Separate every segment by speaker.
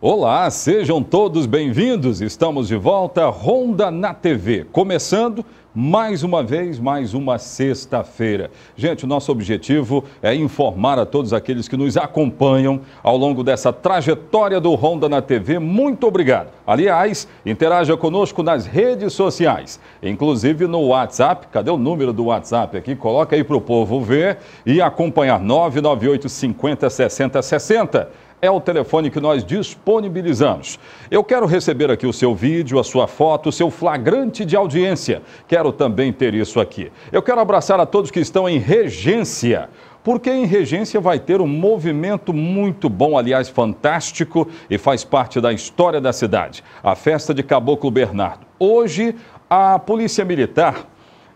Speaker 1: Olá, sejam todos bem-vindos. Estamos de volta, Ronda na TV, começando mais uma vez, mais uma sexta-feira. Gente, o nosso objetivo é informar a todos aqueles que nos acompanham ao longo dessa trajetória do Ronda na TV. Muito obrigado. Aliás, interaja conosco nas redes sociais, inclusive no WhatsApp. Cadê o número do WhatsApp aqui? Coloca aí para o povo ver e acompanhar 998 50 60 60 é o telefone que nós disponibilizamos. Eu quero receber aqui o seu vídeo, a sua foto, o seu flagrante de audiência. Quero também ter isso aqui. Eu quero abraçar a todos que estão em regência porque em Regência vai ter um movimento muito bom, aliás, fantástico, e faz parte da história da cidade. A festa de Caboclo Bernardo. Hoje, a Polícia Militar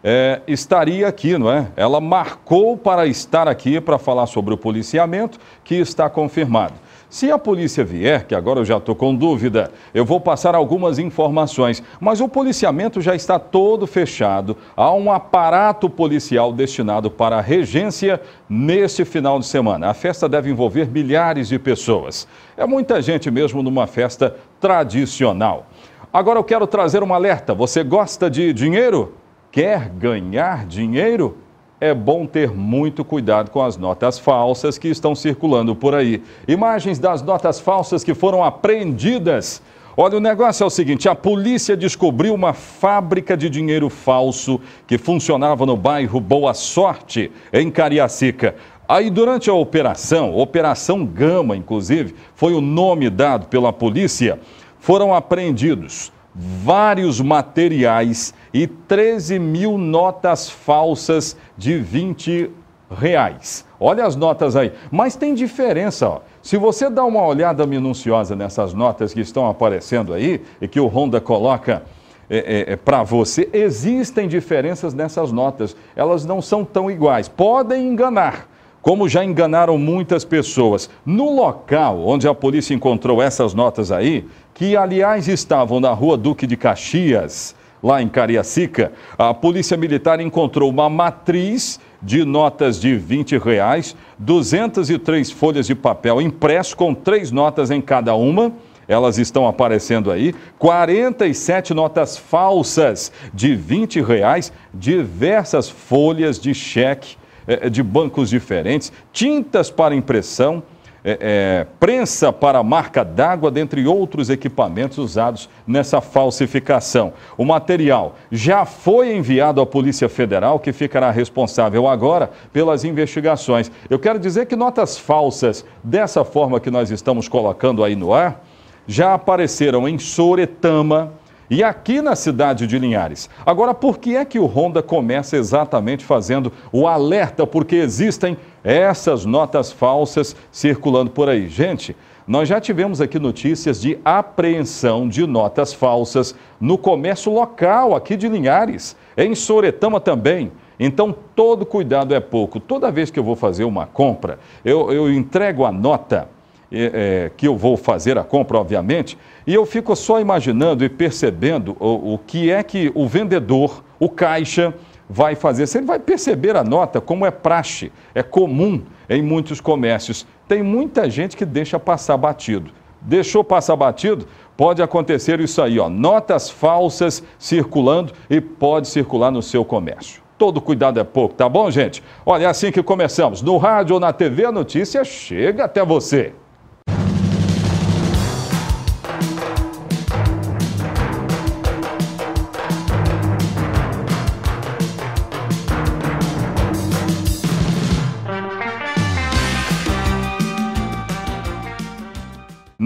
Speaker 1: é, estaria aqui, não é? Ela marcou para estar aqui para falar sobre o policiamento, que está confirmado. Se a polícia vier, que agora eu já estou com dúvida, eu vou passar algumas informações, mas o policiamento já está todo fechado. Há um aparato policial destinado para a regência neste final de semana. A festa deve envolver milhares de pessoas. É muita gente mesmo numa festa tradicional. Agora eu quero trazer um alerta. Você gosta de dinheiro? Quer ganhar dinheiro? é bom ter muito cuidado com as notas falsas que estão circulando por aí. Imagens das notas falsas que foram apreendidas. Olha, o negócio é o seguinte: a polícia descobriu uma fábrica de dinheiro falso que funcionava no bairro Boa Sorte, em Cariacica. Aí, durante a operação, Operação Gama, inclusive, foi o nome dado pela polícia, foram apreendidos vários materiais e 13 mil notas falsas de 20 reais. Olha as notas aí. Mas tem diferença, ó. Se você dá uma olhada minuciosa nessas notas que estão aparecendo aí e que o Honda coloca é, é, é, para você, existem diferenças nessas notas. Elas não são tão iguais. Podem enganar, como já enganaram muitas pessoas. No local onde a polícia encontrou essas notas aí, que aliás estavam na rua Duque de Caxias, lá em Cariacica, a Polícia Militar encontrou uma matriz de notas de 20 reais, 203 folhas de papel impresso com três notas em cada uma. Elas estão aparecendo aí. 47 notas falsas de 20 reais, diversas folhas de cheque eh, de bancos diferentes, tintas para impressão, é, é, prensa para marca d'água, dentre outros equipamentos usados nessa falsificação. O material já foi enviado à Polícia Federal, que ficará responsável agora pelas investigações. Eu quero dizer que notas falsas, dessa forma que nós estamos colocando aí no ar, já apareceram em Soretama, e aqui na cidade de Linhares. Agora, por que é que o Honda começa exatamente fazendo o alerta? Porque existem essas notas falsas circulando por aí. Gente, nós já tivemos aqui notícias de apreensão de notas falsas no comércio local aqui de Linhares, em Soretama também. Então, todo cuidado é pouco. Toda vez que eu vou fazer uma compra, eu, eu entrego a nota é, é, que eu vou fazer a compra, obviamente, e eu fico só imaginando e percebendo o, o que é que o vendedor, o caixa, vai fazer. Se ele vai perceber a nota, como é praxe, é comum em muitos comércios. Tem muita gente que deixa passar batido. Deixou passar batido, pode acontecer isso aí, ó. Notas falsas circulando e pode circular no seu comércio. Todo cuidado é pouco, tá bom, gente? Olha, é assim que começamos. No rádio ou na TV, a notícia chega até você.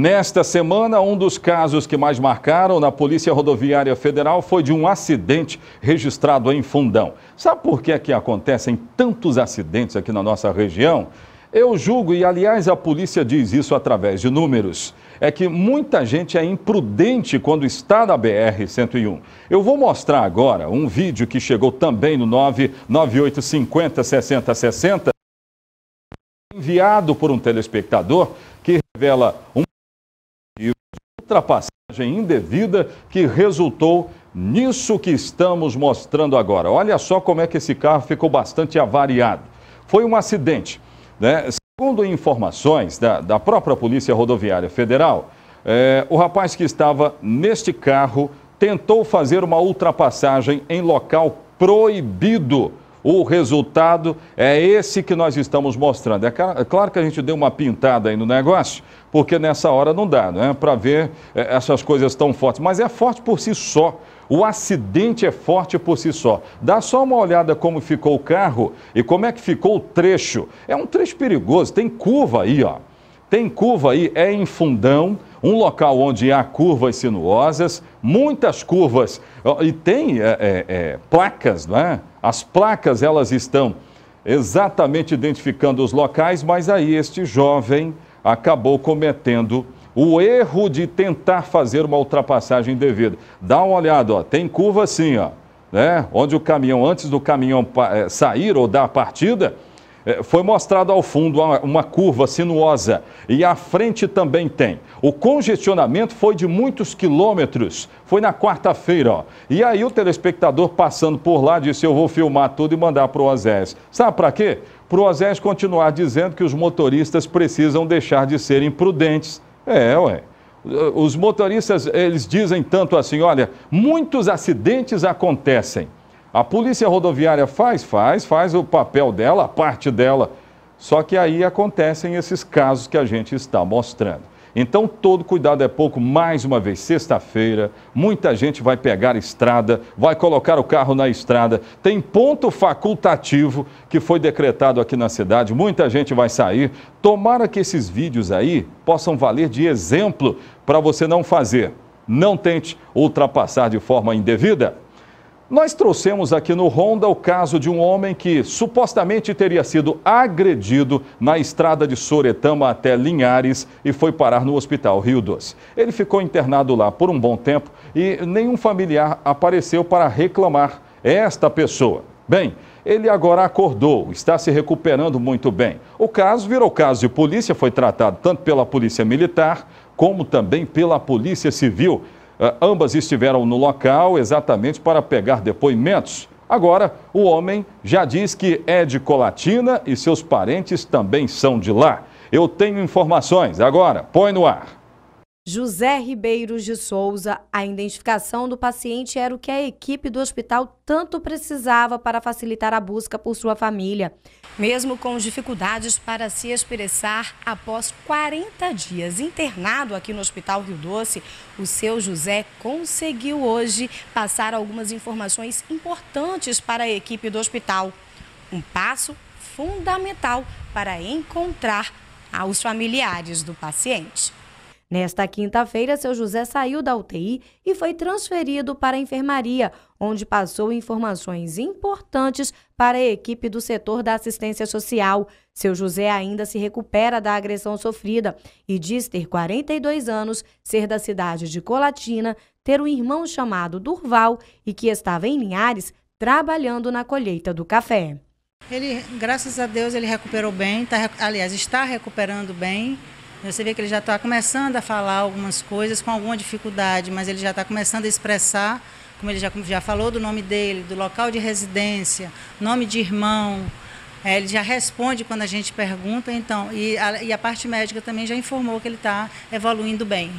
Speaker 1: Nesta semana, um dos casos que mais marcaram na Polícia Rodoviária Federal foi de um acidente registrado em Fundão. Sabe por que, é que acontecem tantos acidentes aqui na nossa região? Eu julgo, e aliás a polícia diz isso através de números, é que muita gente é imprudente quando está na BR-101. Eu vou mostrar agora um vídeo que chegou também no 99850 6060, enviado por um telespectador que revela um ultrapassagem indevida que resultou nisso que estamos mostrando agora. Olha só como é que esse carro ficou bastante avariado. Foi um acidente, né? Segundo informações da, da própria Polícia Rodoviária Federal, é, o rapaz que estava neste carro tentou fazer uma ultrapassagem em local proibido o resultado é esse que nós estamos mostrando. É claro que a gente deu uma pintada aí no negócio, porque nessa hora não dá, né? Para ver é, essas coisas tão fortes. Mas é forte por si só. O acidente é forte por si só. Dá só uma olhada como ficou o carro e como é que ficou o trecho. É um trecho perigoso, tem curva aí, ó. Tem curva aí, é em fundão, um local onde há curvas sinuosas, muitas curvas, e tem é, é, é, placas, não é? As placas, elas estão exatamente identificando os locais, mas aí este jovem acabou cometendo o erro de tentar fazer uma ultrapassagem devida. Dá uma olhada, ó, tem curva assim, ó, né? onde o caminhão, antes do caminhão eh, sair ou dar a partida, é, foi mostrado ao fundo uma curva sinuosa e à frente também tem. O congestionamento foi de muitos quilômetros, foi na quarta-feira. E aí o telespectador passando por lá disse: Eu vou filmar tudo e mandar para o OSES. Sabe para quê? Para o OSES continuar dizendo que os motoristas precisam deixar de ser imprudentes. É, ué os motoristas, eles dizem tanto assim, olha, muitos acidentes acontecem a Polícia Rodoviária faz, faz, faz o papel dela, a parte dela. Só que aí acontecem esses casos que a gente está mostrando. Então, todo cuidado é pouco. Mais uma vez, sexta-feira, muita gente vai pegar a estrada, vai colocar o carro na estrada. Tem ponto facultativo que foi decretado aqui na cidade, muita gente vai sair. Tomara que esses vídeos aí possam valer de exemplo para você não fazer. Não tente ultrapassar de forma indevida. Nós trouxemos aqui no Honda o caso de um homem que supostamente teria sido agredido na estrada de Soretama até Linhares e foi parar no hospital Rio Doce. Ele ficou internado lá por um bom tempo e nenhum familiar apareceu para reclamar esta pessoa. Bem, ele agora acordou, está se recuperando muito bem. O caso virou caso de polícia, foi tratado tanto pela Polícia Militar como também pela Polícia Civil ah, ambas estiveram no local exatamente para pegar depoimentos. Agora, o homem já diz que é de Colatina e seus parentes também são de lá. Eu tenho informações. Agora, põe no ar.
Speaker 2: José Ribeiros de Souza, a identificação do paciente era o que a equipe do hospital tanto precisava para facilitar a busca por sua família. Mesmo com dificuldades para se expressar, após 40 dias internado aqui no Hospital Rio Doce, o seu José conseguiu hoje passar algumas informações importantes para a equipe do hospital. Um passo fundamental para encontrar os familiares do paciente. Nesta quinta-feira, seu José saiu da UTI e foi transferido para a enfermaria, onde passou informações importantes para a equipe do setor da assistência social. Seu José ainda se recupera da agressão sofrida e diz ter 42 anos, ser da cidade de Colatina, ter um irmão chamado Durval e que estava em Linhares trabalhando na colheita do café.
Speaker 3: Ele, graças a Deus, ele recuperou bem, tá, aliás, está recuperando bem você vê que ele já está começando a falar algumas coisas com alguma dificuldade, mas ele já está começando a expressar, como ele já, já falou do nome dele, do local de residência, nome de irmão. É, ele já responde quando a gente pergunta, então, e a, e a parte médica também já informou que ele está
Speaker 2: evoluindo bem.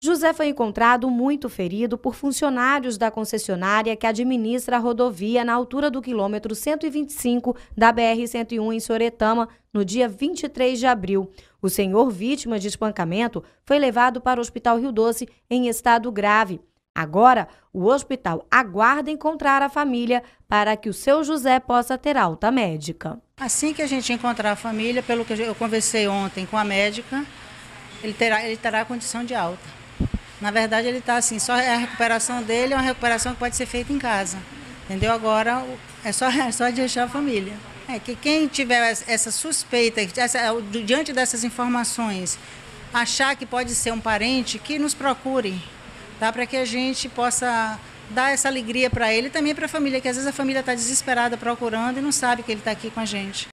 Speaker 2: José foi encontrado muito ferido por funcionários da concessionária que administra a rodovia na altura do quilômetro 125 da BR-101 em Soretama, no dia 23 de abril. O senhor, vítima de espancamento, foi levado para o Hospital Rio Doce em estado grave. Agora, o hospital aguarda encontrar a família para que o seu José possa ter alta médica.
Speaker 3: Assim que a gente encontrar a família, pelo que eu conversei ontem com a médica, ele terá, ele terá condição de alta. Na verdade, ele está assim, só é a recuperação dele é uma recuperação que pode ser feita em casa. Entendeu? Agora é só, é só deixar a família. É que quem tiver essa suspeita, essa, diante dessas informações, achar que pode ser um parente, que nos procure, tá? para que a gente possa dar essa alegria para ele e também para a família, que às vezes a família está desesperada procurando e não sabe que ele está aqui com a gente.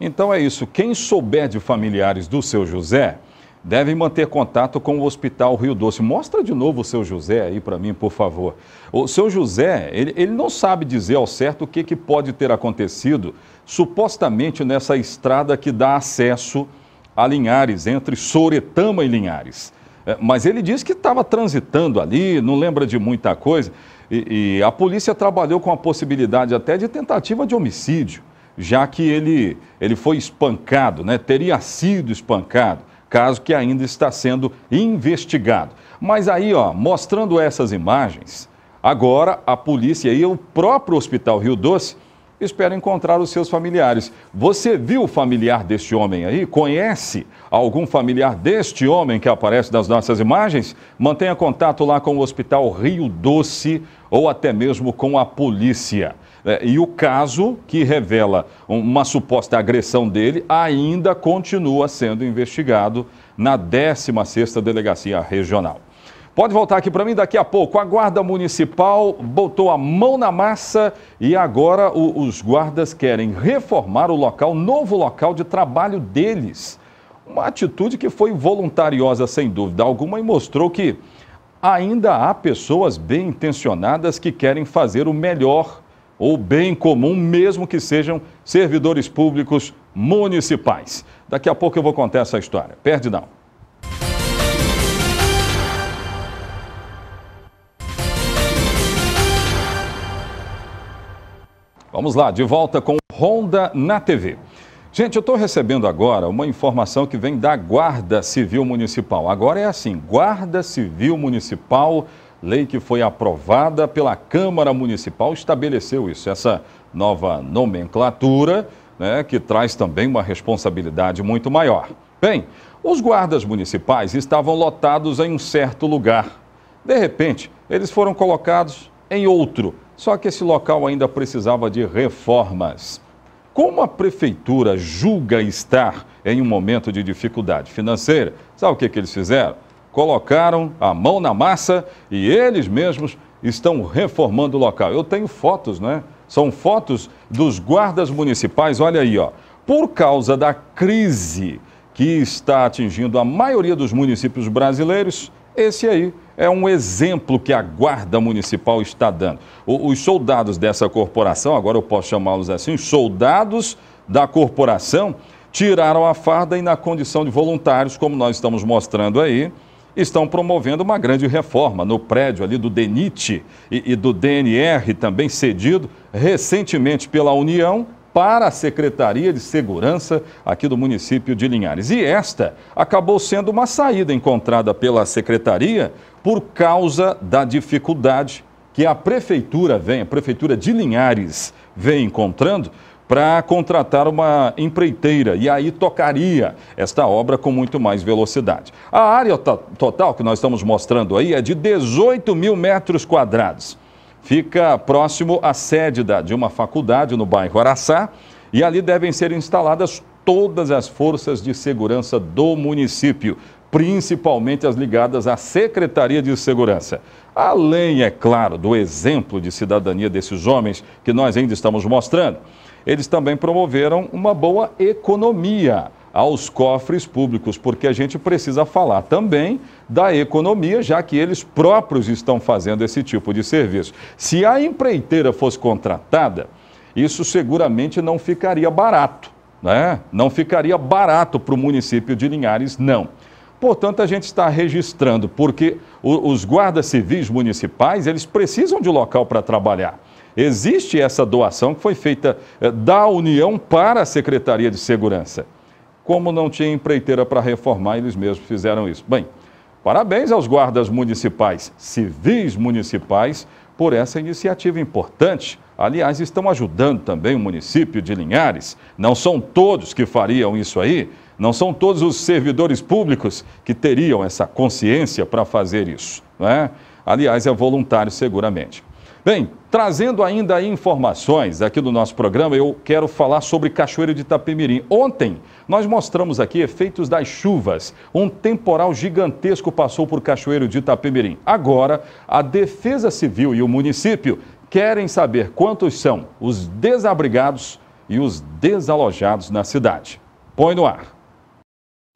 Speaker 1: Então é isso. Quem souber de familiares do seu José, devem manter contato com o Hospital Rio Doce. Mostra de novo o seu José aí para mim, por favor. O seu José, ele, ele não sabe dizer ao certo o que, que pode ter acontecido supostamente nessa estrada que dá acesso a Linhares, entre Soretama e Linhares. É, mas ele diz que estava transitando ali, não lembra de muita coisa. E, e, a polícia trabalhou com a possibilidade até de tentativa de homicídio, já que ele, ele foi espancado, né? teria sido espancado caso que ainda está sendo investigado. Mas aí, ó, mostrando essas imagens, agora a polícia e o próprio Hospital Rio Doce esperam encontrar os seus familiares. Você viu o familiar deste homem aí? Conhece algum familiar deste homem que aparece nas nossas imagens? Mantenha contato lá com o Hospital Rio Doce ou até mesmo com a polícia. Né? e o caso que revela uma suposta agressão dele ainda continua sendo investigado na 16ª Delegacia Regional. Pode voltar aqui para mim daqui a pouco. A Guarda Municipal botou a mão na massa e agora o, os guardas querem reformar o local, novo local de trabalho deles. Uma atitude que foi voluntariosa, sem dúvida alguma, e mostrou que ainda há pessoas bem intencionadas que querem fazer o melhor ou bem comum, mesmo que sejam servidores públicos municipais. Daqui a pouco eu vou contar essa história. Perde não. Vamos lá, de volta com Ronda na TV. Gente, eu estou recebendo agora uma informação que vem da Guarda Civil Municipal. Agora é assim: Guarda Civil Municipal Lei que foi aprovada pela Câmara Municipal estabeleceu isso, essa nova nomenclatura, né, que traz também uma responsabilidade muito maior. Bem, os guardas municipais estavam lotados em um certo lugar. De repente, eles foram colocados em outro, só que esse local ainda precisava de reformas. Como a prefeitura julga estar em um momento de dificuldade financeira, sabe o que, que eles fizeram? colocaram a mão na massa e eles mesmos estão reformando o local. Eu tenho fotos, né? São fotos dos guardas municipais, olha aí, ó. Por causa da crise que está atingindo a maioria dos municípios brasileiros, esse aí é um exemplo que a Guarda Municipal está dando. O, os soldados dessa corporação, agora eu posso chamá-los assim, os soldados da corporação, tiraram a farda e, na condição de voluntários, como nós estamos mostrando aí, estão promovendo uma grande reforma no prédio ali do DENIT e, e do DNR, também cedido recentemente pela União para a Secretaria de Segurança aqui do município de Linhares. E esta acabou sendo uma saída encontrada pela Secretaria por causa da dificuldade que a Prefeitura vem, a Prefeitura de Linhares vem encontrando para contratar uma empreiteira e aí tocaria esta obra com muito mais velocidade. A área total que nós estamos mostrando aí é de 18 mil metros quadrados. Fica próximo à sede da, de uma faculdade no bairro Araçá e ali devem ser instaladas todas as forças de segurança do município, principalmente as ligadas à Secretaria de Segurança. Além, é claro, do exemplo de cidadania desses homens que nós ainda estamos mostrando eles também promoveram uma boa economia aos cofres públicos, porque a gente precisa falar também da economia, já que eles próprios estão fazendo esse tipo de serviço. Se a empreiteira fosse contratada, isso seguramente não ficaria barato, né? Não ficaria barato para o município de Linhares, não. Portanto, a gente está registrando, porque os guardas civis municipais, eles precisam de local para trabalhar. Existe essa doação que foi feita eh, da União para a Secretaria de Segurança. Como não tinha empreiteira para reformar, eles mesmos fizeram isso. Bem, parabéns aos guardas municipais, civis municipais, por essa iniciativa importante. Aliás, estão ajudando também o município de Linhares. Não são todos que fariam isso aí, não são todos os servidores públicos que teriam essa consciência para fazer isso. Não é? Aliás, é voluntário seguramente. Bem, trazendo ainda informações aqui do nosso programa, eu quero falar sobre Cachoeiro de Itapemirim. Ontem nós mostramos aqui efeitos das chuvas. Um temporal gigantesco passou por Cachoeiro de Itapemirim. Agora, a Defesa Civil e o município querem saber quantos são os desabrigados e os desalojados na cidade. Põe no ar.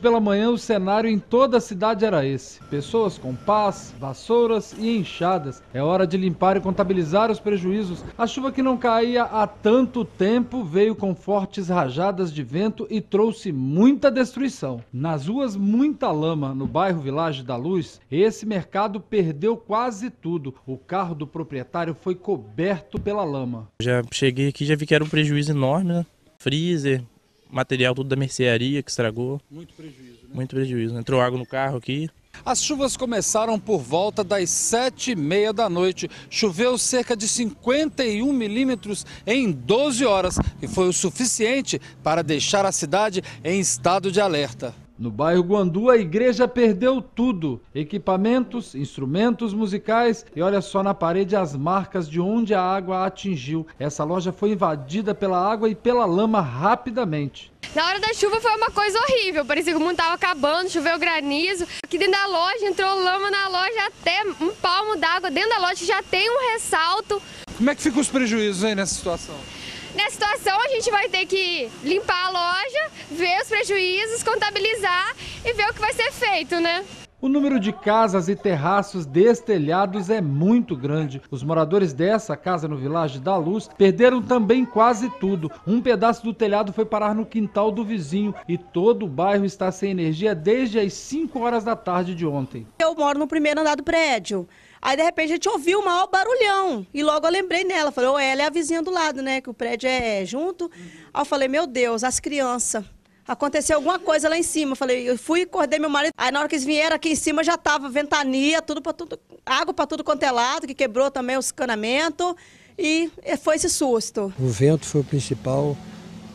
Speaker 4: Pela manhã, o cenário em toda a cidade era esse: pessoas com pás, vassouras e enxadas. É hora de limpar e contabilizar os prejuízos. A chuva que não caía há tanto tempo veio com fortes rajadas de vento e trouxe muita destruição. Nas ruas, muita lama. No bairro Village da Luz, esse mercado perdeu quase tudo. O carro do proprietário foi coberto pela lama.
Speaker 2: Já cheguei aqui, já vi que era um prejuízo enorme, né? Freezer, material tudo da mercearia que estragou. Muito prejuízo, né? Muito prejuízo. Entrou água
Speaker 4: no carro aqui. As chuvas começaram por volta das sete e meia da noite. Choveu cerca de 51 milímetros em 12 horas e foi o suficiente para deixar a cidade em estado de alerta. No bairro Guandu, a igreja perdeu tudo: equipamentos, instrumentos musicais e olha só na parede as marcas de onde a água atingiu. Essa loja foi invadida pela água e pela lama rapidamente. Na hora da chuva foi uma coisa horrível, parecia que o mundo estava acabando, choveu granizo. Aqui dentro da loja entrou lama na loja até um palmo d'água dentro da loja, já tem um ressalto. Como é que ficam os prejuízos aí nessa situação? Nessa situação, a gente vai ter que limpar a loja, ver os prejuízos, contabilizar e ver o que vai ser feito, né? O número de casas e terraços destelhados é muito grande. Os moradores dessa casa no Vilage da Luz perderam também quase tudo. Um pedaço do telhado foi parar no quintal do vizinho e todo o bairro está sem energia desde as 5
Speaker 3: horas da tarde de ontem. Eu moro no primeiro andar do prédio. Aí, de repente, a gente ouviu o maior barulhão. E logo eu lembrei nela. Falei, "Oh, ela é a vizinha do lado, né? Que o prédio é junto. Uhum. Aí eu falei, meu Deus, as crianças. Aconteceu alguma coisa lá em cima. Eu falei, eu fui, e acordei meu marido. Aí na hora que eles vieram aqui em cima já tava ventania, tudo para tudo, água para tudo quanto é lado, que quebrou também os canamentos. E eh, foi esse susto.
Speaker 4: O vento foi o principal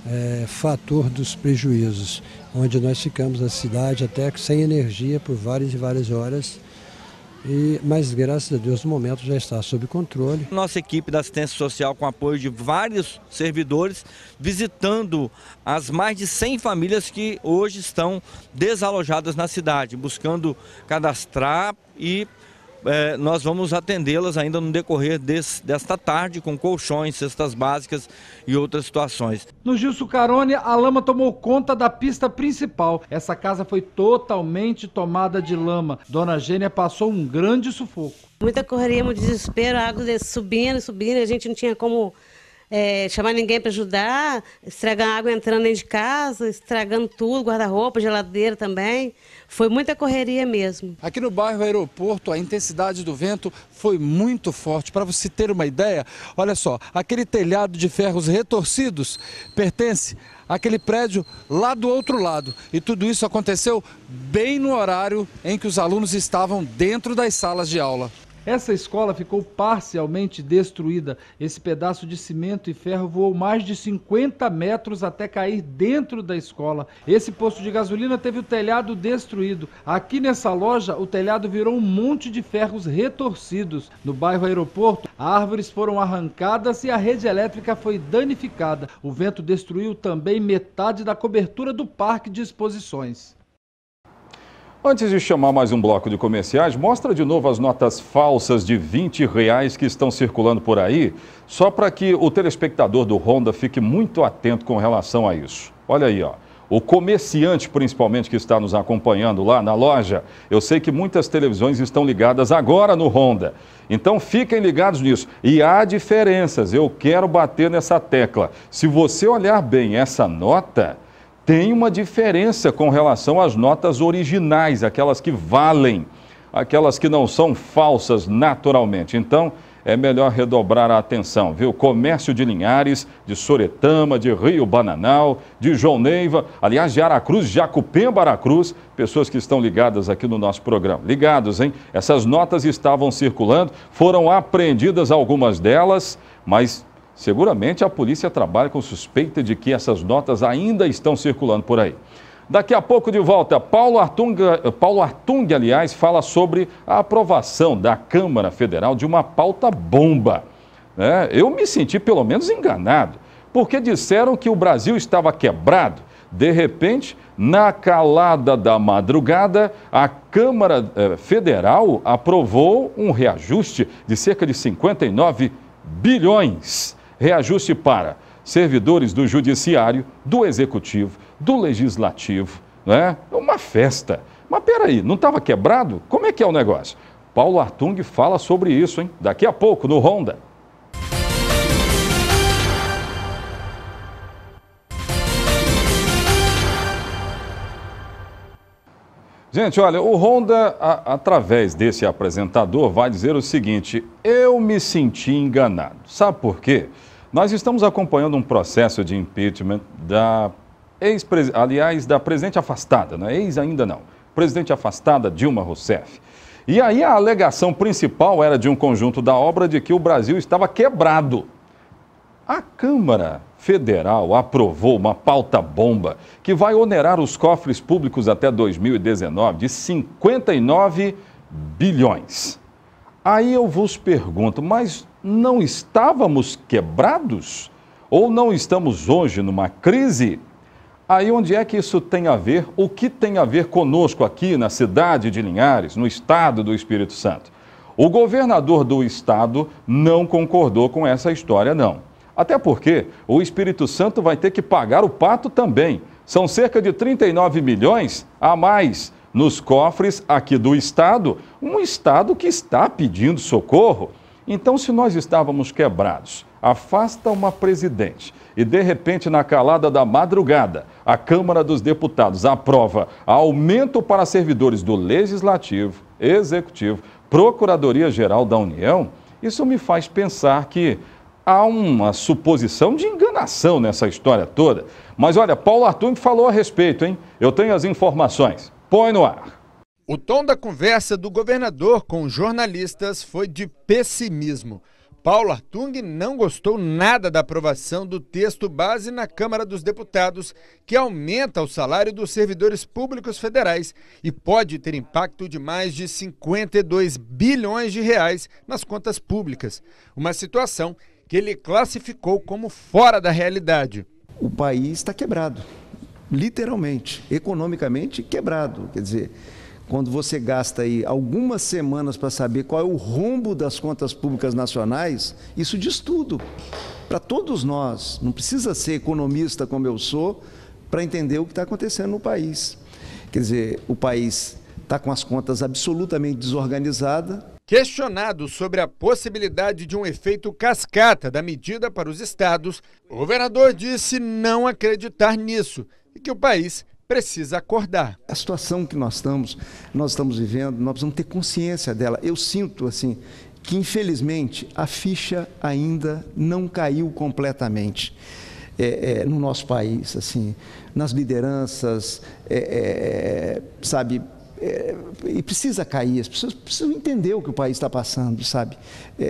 Speaker 4: é, fator dos prejuízos, onde nós ficamos na cidade até sem energia por várias e várias horas e, mas graças a Deus o momento já está sob controle. Nossa equipe da assistência social, com apoio de vários servidores, visitando as mais de 100 famílias que hoje estão desalojadas na cidade, buscando cadastrar e é, nós vamos atendê-las ainda no decorrer desse, desta tarde com colchões, cestas básicas e outras situações. No Gil Sucarone, a lama tomou conta da pista principal. Essa casa foi totalmente tomada de lama. Dona Gênia passou um grande sufoco.
Speaker 3: Muita correria, muito desespero, a água subindo, subindo, a gente não tinha como é, chamar ninguém para ajudar, estragando água entrando dentro de casa, estragando tudo, guarda-roupa, geladeira também. Foi muita correria mesmo.
Speaker 4: Aqui no bairro Aeroporto, a intensidade do vento foi muito forte. Para você ter uma ideia, olha só, aquele telhado de ferros retorcidos pertence àquele prédio lá do outro lado. E tudo isso aconteceu bem no horário em que os alunos estavam dentro das salas de aula. Essa escola ficou parcialmente destruída. Esse pedaço de cimento e ferro voou mais de 50 metros até cair dentro da escola. Esse posto de gasolina teve o telhado destruído. Aqui nessa loja, o telhado virou um monte de ferros retorcidos. No bairro Aeroporto, árvores foram arrancadas e a rede elétrica foi danificada. O vento destruiu também metade da cobertura do parque de exposições.
Speaker 1: Antes de chamar mais um bloco de comerciais, mostra de novo as notas falsas de 20 reais que estão circulando por aí, só para que o telespectador do Honda fique muito atento com relação a isso. Olha aí, ó. O comerciante, principalmente, que está nos acompanhando lá na loja, eu sei que muitas televisões estão ligadas agora no Honda. Então fiquem ligados nisso. E há diferenças, eu quero bater nessa tecla. Se você olhar bem essa nota, tem uma diferença com relação às notas originais, aquelas que valem, aquelas que não são falsas naturalmente. Então, é melhor redobrar a atenção, viu? Comércio de Linhares, de Soretama, de Rio Bananal, de João Neiva, aliás, de Aracruz, Jacupemba Aracruz, pessoas que estão ligadas aqui no nosso programa. Ligados, hein? Essas notas estavam circulando, foram apreendidas algumas delas, mas Seguramente a polícia trabalha com suspeita de que essas notas ainda estão circulando por aí. Daqui a pouco de volta, Paulo Artung, Paulo Artung, aliás, fala sobre a aprovação da Câmara Federal de uma pauta bomba. É, eu me senti pelo menos enganado, porque disseram que o Brasil estava quebrado. De repente, na calada da madrugada, a Câmara eh, Federal aprovou um reajuste de cerca de 59 bilhões reajuste para servidores do Judiciário, do Executivo, do Legislativo. Né? É uma festa. Mas peraí, não estava quebrado? Como é que é o negócio? Paulo Artung fala sobre isso, hein? Daqui a pouco, no Honda. Gente, olha, o Honda, a, através desse apresentador, vai dizer o seguinte: eu me senti enganado. Sabe por quê? Nós estamos acompanhando um processo de impeachment da ex aliás, da presidente afastada, não é ex ainda não, presidente afastada Dilma Rousseff. E aí a alegação principal era de um conjunto da obra de que o Brasil estava quebrado. A Câmara federal aprovou uma pauta bomba que vai onerar os cofres públicos até 2019 de 59 bilhões. Aí eu vos pergunto, mas não estávamos quebrados? Ou não estamos hoje numa crise? Aí onde é que isso tem a ver? O que tem a ver conosco aqui na cidade de Linhares, no estado do Espírito Santo? O governador do estado não concordou com essa história, não. Até porque o Espírito Santo vai ter que pagar o pato também. São cerca de 39 milhões a mais nos cofres aqui do Estado, um Estado que está pedindo socorro. Então, se nós estávamos quebrados, afasta uma presidente e, de repente, na calada da madrugada, a Câmara dos Deputados aprova aumento para servidores do Legislativo, Executivo, Procuradoria-Geral da União, isso me faz pensar que há uma suposição de enganação nessa história toda. Mas olha, Paulo Artung falou a respeito, hein? Eu tenho as informações. Põe no ar. O tom da conversa do governador com jornalistas foi de pessimismo.
Speaker 5: Paulo Artung não gostou nada da aprovação do texto base na Câmara dos Deputados, que aumenta o salário dos servidores públicos federais e pode ter impacto de mais de 52 bilhões de reais nas contas públicas. Uma situação que ele classificou como fora da realidade. O país está
Speaker 6: quebrado, literalmente, economicamente quebrado. Quer dizer, quando você gasta aí algumas semanas para saber qual é o rombo das contas públicas nacionais, isso diz tudo. Para todos nós, não precisa ser economista como eu sou para entender o que está acontecendo no país. Quer dizer, o país está com as contas absolutamente desorganizadas, Questionado sobre a possibilidade de um
Speaker 5: efeito cascata da medida para os estados, o governador disse não acreditar
Speaker 6: nisso e que o país precisa acordar. A situação que nós estamos, nós estamos vivendo, nós precisamos ter consciência dela. Eu sinto assim que infelizmente a ficha ainda não caiu completamente. É, é, no nosso país, assim, nas lideranças, é, é sabe, é, e precisa cair, as pessoas precisam entender o que o país está passando, sabe? É,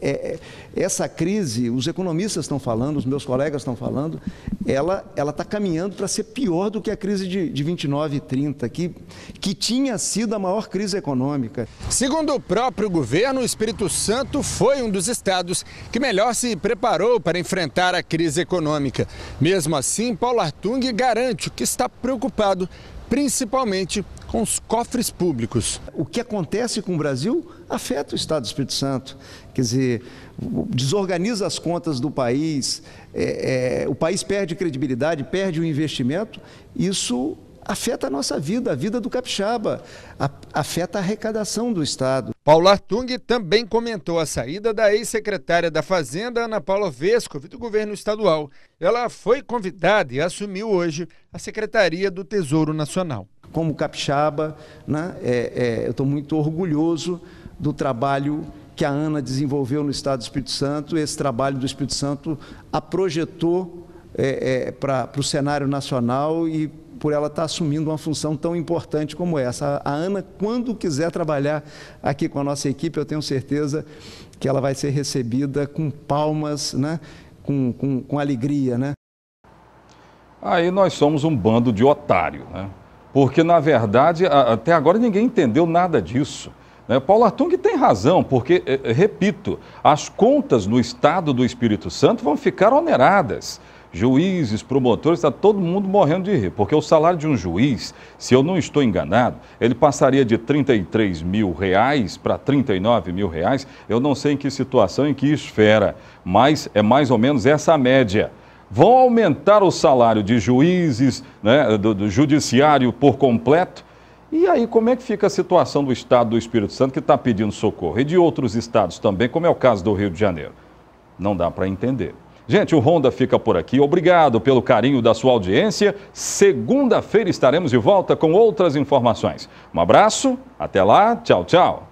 Speaker 6: é, é, é essa crise, os economistas estão falando, os meus colegas estão falando, ela está caminhando para ser pior do que a crise de, de 29 e 30, que, que tinha sido a maior crise econômica. Segundo o próprio governo, o Espírito Santo foi um dos
Speaker 5: estados que melhor se preparou para enfrentar a crise econômica. Mesmo assim, Paulo Artung garante que está preocupado principalmente com os cofres
Speaker 6: públicos. O que acontece com o Brasil afeta o Estado do Espírito Santo. Quer dizer, desorganiza as contas do país, é, é, o país perde credibilidade, perde o investimento, isso afeta a nossa vida, a vida do capixaba, a, afeta a arrecadação do Estado. Paulo Artung também comentou a saída da
Speaker 5: ex-secretária da Fazenda, Ana Paula Vescovi do governo estadual. Ela foi convidada e
Speaker 6: assumiu hoje a Secretaria do Tesouro Nacional como capixaba, né? É, é, eu estou muito orgulhoso do trabalho que a Ana desenvolveu no Estado do Espírito Santo. Esse trabalho do Espírito Santo a projetou é, é para o cenário nacional e por ela estar tá assumindo uma função tão importante como essa. A Ana, quando quiser trabalhar aqui com a nossa equipe, eu tenho certeza que ela vai ser recebida com palmas, né? com, com, com alegria. Né?
Speaker 1: Aí nós somos um bando de otário, né? Porque, na verdade, até agora ninguém entendeu nada disso. Né? Paulo Artung tem razão, porque, eh, eh, repito, as contas no Estado do Espírito Santo vão ficar oneradas. Juízes, promotores, está todo mundo morrendo de rir, porque o salário de um juiz, se eu não estou enganado, ele passaria de 33 mil reais para 39 mil reais. Eu não sei em que situação, em que esfera, mas é mais ou menos essa a média. Vão aumentar o salário de juízes, né, do, do judiciário por completo? E aí, como é que fica a situação do Estado do Espírito Santo que está pedindo socorro? E de outros estados também, como é o caso do Rio de Janeiro? Não dá para entender. Gente, o Ronda fica por aqui. Obrigado pelo carinho da sua audiência. Segunda-feira estaremos de volta com outras informações. Um abraço, até lá, tchau, tchau.